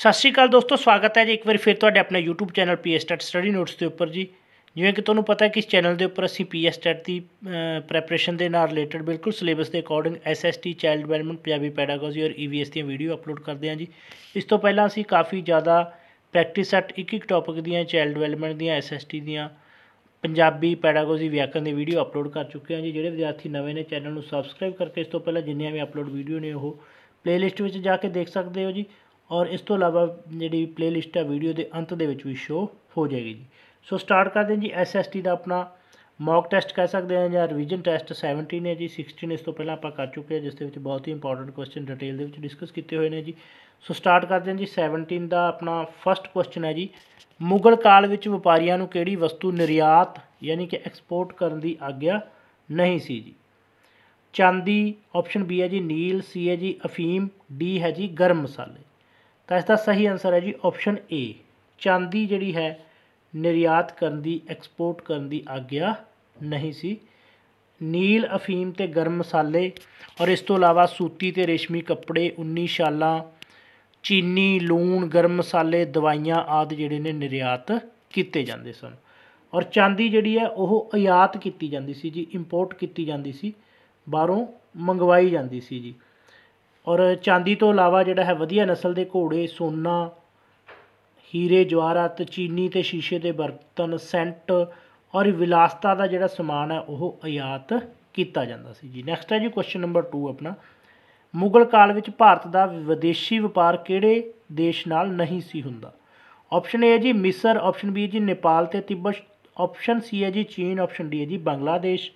ਸਤਿ ਸ਼੍ਰੀ ਅਕਾਲ ਦੋਸਤੋ ਸਵਾਗਤ ਹੈ ਜੀ ਇੱਕ ਵਾਰ ਫਿਰ ਤੁਹਾਡੇ ਆਪਣੇ YouTube channel PS Study Notes ਦੇ ਉੱਪਰ ਜੀ ਜਿਵੇਂ ਕਿ ਤੁਹਾਨੂੰ ਪਤਾ ਹੈ ਕਿ ਇਸ ਚੈਨਲ ਦੇ ਉੱਪਰ ਅਸੀਂ ਪੀਐਸ ਦੀ ਪ੍ਰੈਪਰੇਸ਼ਨ ਦੇ ਨਾਲ ਰਿਲੇਟਡ ਬਿਲਕੁਲ ਸਿਲੇਬਸ ਦੇ according SST child development Punjabi pedagogy ਔਰ EVS ਦੀਆਂ ਵੀਡੀਓ ਅਪਲੋਡ ਕਰਦੇ ਹਾਂ ਜੀ ਇਸ ਤੋਂ ਪਹਿਲਾਂ ਅਸੀਂ ਕਾਫੀ ਜ਼ਿਆਦਾ ਪ੍ਰੈਕਟਿਸ ਸੈਟ ਇੱਕ ਇੱਕ ਟੌਪਿਕ ਦੀਆਂ ਚਾਈਲਡ ਡਿਵੈਲਪਮੈਂਟ ਦੀਆਂ SST ਦੀਆਂ ਪੰਜਾਬੀ ਪੈਡਾਗੋਜੀ ਵਿਆਕਰਨ ਦੀ ਵੀਡੀਓ ਅਪਲੋਡ ਕਰ ਚੁੱਕੇ ਹਾਂ ਜੀ ਜਿਹੜੇ ਵਿਦਿਆਰਥੀ ਨਵੇਂ ਨੇ ਚੈਨਲ ਨੂੰ ਸਬਸਕ੍ਰਾਈਬ ਕਰਕੇ ਇਸ ਤੋਂ ਪਹਿਲਾਂ ਜਿੰਨੀਆਂ ਵੀ ਅਪਲੋਡ ਵੀਡੀਓ ਨੇ ਉਹ ਪਲੇਲਿਸਟ ਵਿੱਚ ਜਾ ਕੇ ਦੇਖ ਸਕਦੇ ਹੋ ਜੀ ਔਰ ਇਸ ਤੋਂ ਇਲਾਵਾ ਜਿਹੜੀ ਪਲੇਲਿਸਟ ਆ ਵੀਡੀਓ ਦੇ ਅੰਤ ਦੇ ਵਿੱਚ ਵੀ ਸ਼ੋ ਹੋ ਜਾਏਗੀ ਜੀ ਸੋ ਸਟਾਰਟ ਕਰਦੇ ਹਾਂ ਜੀ ਐਸਐਸਟੀ ਦਾ ਆਪਣਾ ਮੌਕ ਟੈਸਟ ਕਰ ਸਕਦੇ ਹਾਂ ਜਾਂ ਰਿਵੀਜ਼ਨ ਟੈਸਟ 17 ਹੈ ਜੀ 16 ਇਸ ਤੋਂ ਪਹਿਲਾਂ ਆਪਾਂ ਕਰ ਚੁੱਕੇ ਹਾਂ ਜਿਸ ਦੇ ਵਿੱਚ ਬਹੁਤ ਹੀ ਇੰਪੋਰਟੈਂਟ ਕੁਐਸਚਨ ਡਿਟੇਲ ਦੇ ਵਿੱਚ ਡਿਸਕਸ ਕੀਤੇ ਹੋਏ ਨੇ ਜੀ ਸੋ ਸਟਾਰਟ ਕਰਦੇ ਹਾਂ ਜੀ 17 ਦਾ ਆਪਣਾ ਫਰਸਟ ਕੁਐਸਚਨ ਹੈ ਜੀ ਮੁਗਲ ਕਾਲ ਵਿੱਚ ਵਪਾਰੀਆਂ ਨੂੰ ਕਿਹੜੀ ਵਸਤੂ ਨਿਰਯਾਤ ਯਾਨੀ ਕਿ ਐਕਸਪੋਰਟ ਕਰਨ ਦੀ ਆਗਿਆ ਨਹੀਂ ਸੀ ਜੀ ਚਾਂਦੀ ਆਪਸ਼ਨ ਬੀ ਹੈ ਜੀ ਨੀਲ ਸੀ ਹੈ ਜੀ ਅਫੀਮ ਡੀ ਹੈ ਜੀ ਗਰਮ ਮਸਾਲੇ ਤਾਂ ਇਸ ਦਾ ਸਹੀ ਆਨਸਰ ਹੈ ਜੀ ਆਪਸ਼ਨ ਏ ਚਾਂਦੀ ਜਿਹੜੀ ਹੈ ਨਿਰਯਾਤ ਕਰਨ ਦੀ ਐਕਸਪੋਰਟ ਕਰਨ ਦੀ ਆਗਿਆ ਨਹੀਂ ਸੀ ਨੀਲ ਅਫੀਮ ਤੇ ਗਰਮ ਮਸਾਲੇ ਔਰ ਇਸ ਤੋਂ ਇਲਾਵਾ ਸੂਤੀ ਤੇ ਰੇਸ਼ਮੀ ਕੱਪੜੇ 19 ਸ਼ਾਲਾਂ ਚੀਨੀ ਲੂਣ ਗਰਮ ਮਸਾਲੇ ਦਵਾਈਆਂ ਆਦਿ ਜਿਹੜੇ ਨੇ ਨਿਰਯਾਤ ਕੀਤੇ ਜਾਂਦੇ ਸਨ ਔਰ ਚਾਂਦੀ ਜਿਹੜੀ ਹੈ ਉਹ ਆਯਾਤ ਕੀਤੀ ਜਾਂਦੀ ਸੀ ਜੀ ਇੰਪੋਰਟ ਕੀਤੀ ਜਾਂਦੀ ਸੀ ਬਾਹਰੋਂ ਮੰਗਵਾਈ ਜਾਂਦੀ ਸੀ ਜੀ ਔਰ ਚਾਂਦੀ ਤੋਂ ਇਲਾਵਾ ਜਿਹੜਾ ਹੈ ਵਧੀਆ ਨਸਲ ਦੇ ਘੋੜੇ ਸੋਨਾ ਹੀਰੇ ਜਵਾਹਰਾਤ ਚੀਨੀ ਤੇ ਸ਼ੀਸ਼ੇ ਦੇ ਬਰਤਨ ਸੈਂਟ ਔਰ ਵਿਲਾਸਤਾ ਦਾ ਜਿਹੜਾ ਸਮਾਨ ਹੈ ਉਹ ਆਯਾਤ ਕੀਤਾ ਜਾਂਦਾ ਸੀ ਜੀ ਨੈਕਸਟ ਹੈ ਜੀ ਕੁਐਸਚਨ ਨੰਬਰ 2 ਆਪਣਾ ਮੁਗਲ ਕਾਲ ਵਿੱਚ ਭਾਰਤ ਦਾ ਵਿਦੇਸ਼ੀ ਵਪਾਰ ਕਿਹੜੇ ਦੇਸ਼ ਨਾਲ ਨਹੀਂ ਸੀ ਹੁੰਦਾ ਆਪਸ਼ਨ ਏ ਹੈ ਜੀ ਮਿਸਰ ਆਪਸ਼ਨ ਬੀ ਹੈ ਜੀ ਨੇਪਾਲ ਤੇ ਤਿੱਬਤ ਆਪਸ਼ਨ ਸੀ ਹੈ ਜੀ ਚੀਨ ਆਪਸ਼ਨ ਡੀ ਹੈ ਜੀ ਬੰਗਲਾਦੇਸ਼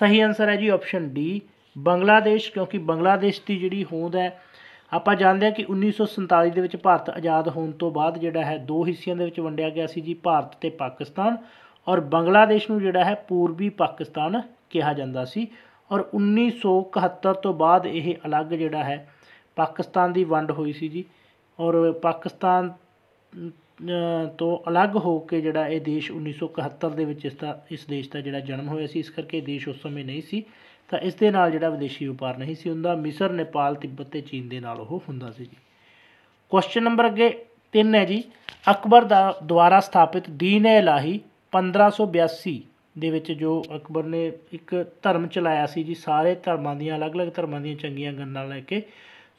ਸਹੀ ਆਨਸਰ ਹੈ ਜੀ ਆਪਸ਼ਨ ਡੀ ਬੰਗਲਾਦੇਸ਼ ਕਿਉਂਕਿ ਬੰਗਲਾਦੇਸ਼ ਦੀ ਜਿਹੜੀ ਹੋਂਦ ਹੈ ਆਪਾਂ ਜਾਣਦੇ ਹਾਂ ਕਿ 1947 ਦੇ ਵਿੱਚ ਭਾਰਤ ਆਜ਼ਾਦ ਹੋਣ ਤੋਂ ਬਾਅਦ ਜਿਹੜਾ ਹੈ ਦੋ ਹਿੱਸਿਆਂ ਦੇ ਵਿੱਚ ਵੰਡਿਆ ਗਿਆ ਸੀ ਜੀ ਭਾਰਤ ਤੇ ਪਾਕਿਸਤਾਨ ਔਰ ਬੰਗਲਾਦੇਸ਼ ਨੂੰ ਜਿਹੜਾ ਹੈ ਪੂਰਬੀ ਪਾਕਿਸਤਾਨ ਕਿਹਾ ਜਾਂਦਾ ਸੀ ਔਰ 1971 ਤੋਂ ਬਾਅਦ ਇਹ ਅਲੱਗ ਜਿਹੜਾ ਹੈ ਪਾਕਿਸਤਾਨ ਦੀ ਵੰਡ ਹੋਈ ਸੀ ਜੀ ਔਰ ਪਾਕਿਸਤਾਨ ਤੋਂ ਅਲੱਗ ਹੋ ਕੇ ਜਿਹੜਾ ਇਹ ਦੇਸ਼ 1971 ਦੇ ਵਿੱਚ ਇਸ ਦਾ ਇਸ ਦੇਸ਼ ਦਾ ਜਿਹੜਾ ਜਨਮ ਹੋਇਆ ਸੀ ਇਸ ਕਰਕੇ ਦੇਸ਼ ਉਸ ਸਮੇਂ ਨਹੀਂ ਸੀ ਤਾਂ ਇਸ ਦੇ ਨਾਲ ਜਿਹੜਾ ਵਿਦੇਸ਼ੀ ਵਪਾਰ ਨਹੀਂ ਸੀ ਹੁੰਦਾ ਮਿਸਰ ਨੇਪਾਲ ਤਿੱਬਤ ਤੇ ਚੀਨ ਦੇ ਨਾਲ ਉਹ ਹੁੰਦਾ ਸੀ ਜੀ ਕੁਐਸਚਨ ਨੰਬਰ ਅੱਗੇ 3 ਹੈ ਜੀ ਅਕਬਰ ਦਾ ਦੁਆਰਾ ਸਥਾਪਿਤ ਦੀਨ ਇਲਾਹੀ 1582 ਦੇ ਵਿੱਚ ਜੋ ਅਕਬਰ ਨੇ ਇੱਕ ਧਰਮ ਚਲਾਇਆ ਸੀ ਜੀ ਸਾਰੇ ਧਰਮਾਂ ਦੀਆਂ ਅਲੱਗ-ਅਲੱਗ ਧਰਮਾਂ ਦੀਆਂ ਚੰਗੀਆਂ ਗੱਲਾਂ ਲੈ ਕੇ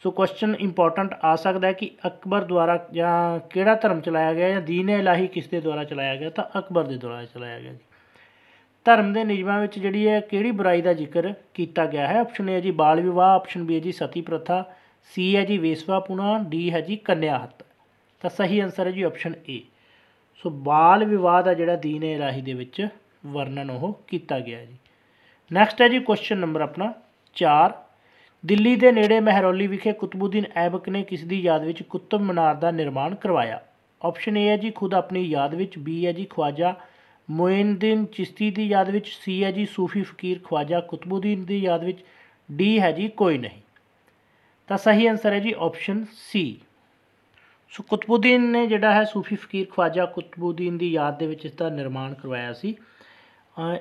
ਸੋ ਕੁਐਸਚਨ ਇੰਪੋਰਟੈਂਟ ਆ ਸਕਦਾ ਹੈ ਕਿ ਅਕਬਰ ਦੁਆਰਾ ਜਾਂ ਕਿਹੜਾ ਧਰਮ ਚਲਾਇਆ ਗਿਆ ਜਾਂ ਦੀਨ ਇਲਾਹੀ ਕਿਸ ਦੇ ਦੁਆਰਾ ਚਲਾਇਆ ਗਿਆ ਤਾਂ ਅਕਬਰ ਦੇ ਦੁਆਰਾ ਚਲਾਇਆ ਗਿਆ ਜੀ ਧਰਮ ਦੇ ਨਿਯਮਾਂ ਵਿੱਚ ਜਿਹੜੀ ਹੈ ਕਿਹੜੀ ਬੁਰਾਈ ਦਾ ਜ਼ਿਕਰ ਕੀਤਾ ਗਿਆ ਹੈ ਆਪਸ਼ਨ ਏ ਹੈ ਜੀ ਬਾਲ ਵਿਵਾਹ ਆਪਸ਼ਨ ਬੀ ਹੈ ਜੀ ਸਤੀ ਪ੍ਰਥਾ ਸੀ ਹੈ ਜੀ ਵੇਸਵਾ ਪੁਣਾ ਡੀ ਹੈ ਜੀ ਕੰਨਿਆ ਹੱਤ ਤਾਂ ਸਹੀ ਆਨਸਰ ਹੈ ਜੀ ਆਪਸ਼ਨ ਏ ਸੋ ਬਾਲ ਵਿਵਾਹ ਦਾ ਜਿਹੜਾ ਦੀਨ ਹੈ ਰਾਹੀ ਦੇ ਵਿੱਚ ਵਰਣਨ ਉਹ ਕੀਤਾ ਗਿਆ ਜੀ ਨੈਕਸਟ ਹੈ ਜੀ ਕੁਐਸਚਨ ਨੰਬਰ ਆਪਣਾ 4 ਦਿੱਲੀ ਦੇ ਨੇੜੇ ਮਹਿਰੌਲੀ ਵਿਖੇ ਕੁਤਬੁਦੀਨ ਐਬਕ ਨੇ ਕਿਸ ਦੀ ਯਾਦ ਵਿੱਚ ਕੁਤਬ ਮਨਾਰ ਦਾ ਨਿਰਮਾਣ ਕਰਵਾਇਆ ਆਪਸ਼ਨ ਏ ਹੈ ਜੀ ਖੁਦ ਆਪਣੀ ਯਾਦ ਵਿੱਚ ਬੀ ਹੈ ਜੀ ਖਵਾਜਾ ਮੁਇਨਦੀਨ ਚਿਸ਼ਤੀ ਦੀ ਯਾਦ ਵਿੱਚ ਸੀ ਹੈ ਜੀ ਸੂਫੀ ਫਕੀਰ ਖਵਾਜਾ ਕੁਤਬਉਦੀਨ ਦੀ ਯਾਦ ਵਿੱਚ ਡੀ ਹੈ ਜੀ ਕੋਈ ਨਹੀਂ ਤਾਂ ਸਹੀ ਆਨਸਰ ਹੈ ਜੀ ਆਪਸ਼ਨ ਸੀ ਸੋ ਕੁਤਬਉਦੀਨ ਨੇ ਜਿਹੜਾ ਹੈ ਸੂਫੀ ਫਕੀਰ ਖਵਾਜਾ ਕੁਤਬਉਦੀਨ ਦੀ ਯਾਦ ਦੇ ਵਿੱਚ ਇਸ ਦਾ ਨਿਰਮਾਣ ਕਰਵਾਇਆ ਸੀ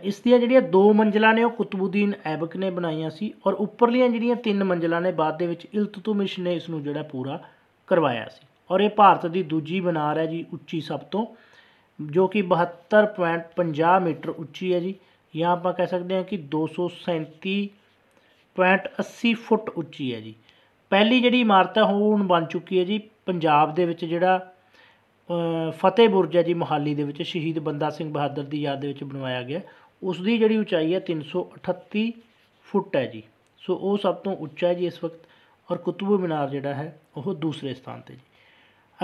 ਇਸ ਦੀਆਂ ਜਿਹੜੀਆਂ ਦੋ ਮੰਜ਼ਲਾਂ ਨੇ ਉਹ ਕੁਤਬਉਦੀਨ ਐਬਕ ਨੇ ਬਣਾਈਆਂ ਸੀ ਔਰ ਉੱਪਰਲੀਆਂ ਜਿਹੜੀਆਂ ਤਿੰਨ ਮੰਜ਼ਲਾਂ ਨੇ ਬਾਅਦ ਦੇ ਵਿੱਚ ਇਲਤਤਮਿਸ਼ ਨੇ ਇਸ ਨੂੰ ਜਿਹੜਾ ਪੂਰਾ ਕਰਵਾਇਆ ਸੀ ਔਰ ਇਹ ਭਾਰਤ ਦੀ ਦੂਜੀ ਬਨਾਰ ਹੈ ਜੀ ਉੱਚੀ ਸਭ ਤੋਂ ਜੋ ਕਿ 72.50 ਮੀਟਰ ਉੱਚੀ ਹੈ ਜੀ ਜਾਂ ਆਪਾਂ ਕਹਿ ਸਕਦੇ ਹਾਂ ਕਿ 237.80 ਫੁੱਟ ਉੱਚੀ ਹੈ ਜੀ ਪਹਿਲੀ ਜਿਹੜੀ ਇਮਾਰਤ ਹੈ ਉਹ ਹੁਣ ਬਣ ਚੁੱਕੀ ਹੈ ਜੀ ਪੰਜਾਬ ਦੇ ਵਿੱਚ ਜਿਹੜਾ ਫਤਿਹ ਬੁਰਜ ਹੈ ਜੀ ਮੁਹਾਲੀ ਦੇ ਵਿੱਚ ਸ਼ਹੀਦ ਬੰਦਾ ਸਿੰਘ ਬਹਾਦਰ ਦੀ ਯਾਦ ਦੇ ਵਿੱਚ ਬਣਵਾਇਆ ਗਿਆ ਉਸ ਦੀ ਜਿਹੜੀ ਉਚਾਈ ਹੈ 338 ਫੁੱਟ ਹੈ ਜੀ ਸੋ ਉਹ ਸਭ ਤੋਂ ਉੱਚਾ ਹੈ ਜੀ ਇਸ ਵਕਤ ਔਰ ਕੁਤਬ ਮਿਨਾਰ ਜਿਹੜਾ ਹੈ ਉਹ ਦੂਸਰੇ ਸਥਾਨ ਤੇ ਜੀ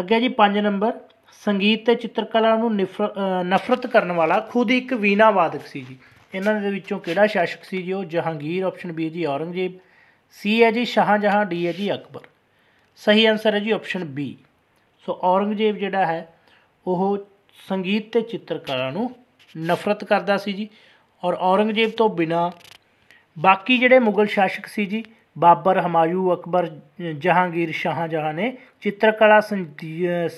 ਅੱਗੇ ਜੀ 5 ਨੰਬਰ ਸੰਗੀਤ ਤੇ ਚਿੱਤਰਕਲਾ ਨੂੰ ਨਫ਼ਰਤ ਕਰਨ ਵਾਲਾ ਖੁਦ ਇੱਕ ਵੀਨਾਵਾਦਕ ਸੀ ਜੀ ਇਹਨਾਂ ਦੇ ਵਿੱਚੋਂ ਕਿਹੜਾ ਸ਼ਾਸਕ ਸੀ ਜੀ ਉਹ Jahangir option B G Aurangzeb ਸੀ ਹੈ ਜੀ ਸ਼ਾਹਜਹਾਂ ਡੀ ਹੈ ਜੀ ਅਕਬਰ ਸਹੀ ਆਨਸਰ ਹੈ ਜੀ ਆਪਸ਼ਨ ਬੀ ਸੋ ਔਰੰਗਜ਼ੇਬ ਜਿਹੜਾ ਹੈ ਉਹ ਸੰਗੀਤ ਤੇ ਚਿੱਤਰਕਲਾ ਨੂੰ ਨਫ਼ਰਤ ਕਰਦਾ ਸੀ ਜੀ ਔਰ ਔਰੰਗਜ਼ੇਬ ਤੋਂ ਬਿਨਾ ਬਾਕੀ ਜਿਹੜੇ ਮੁਗਲ ਸ਼ਾਸਕ ਸੀ ਜੀ ਬਾਬਰ ਹਮਾਯੂ ਅਕਬਰ ਜਹਾਂਗੀਰ ਸ਼ਾਹਜਹਾਂ ਨੇ ਚਿੱਤਰਕਲਾ